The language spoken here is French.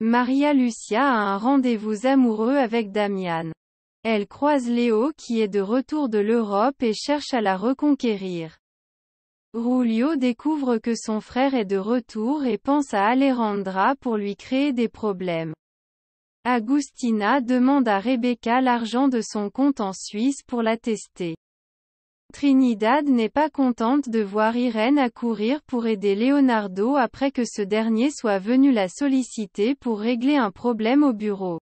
Maria Lucia a un rendez-vous amoureux avec Damian. Elle croise Léo qui est de retour de l'Europe et cherche à la reconquérir. Rulio découvre que son frère est de retour et pense à Alejandra pour lui créer des problèmes. Agustina demande à Rebecca l'argent de son compte en Suisse pour la tester. Trinidad n'est pas contente de voir Irène accourir pour aider Leonardo après que ce dernier soit venu la solliciter pour régler un problème au bureau.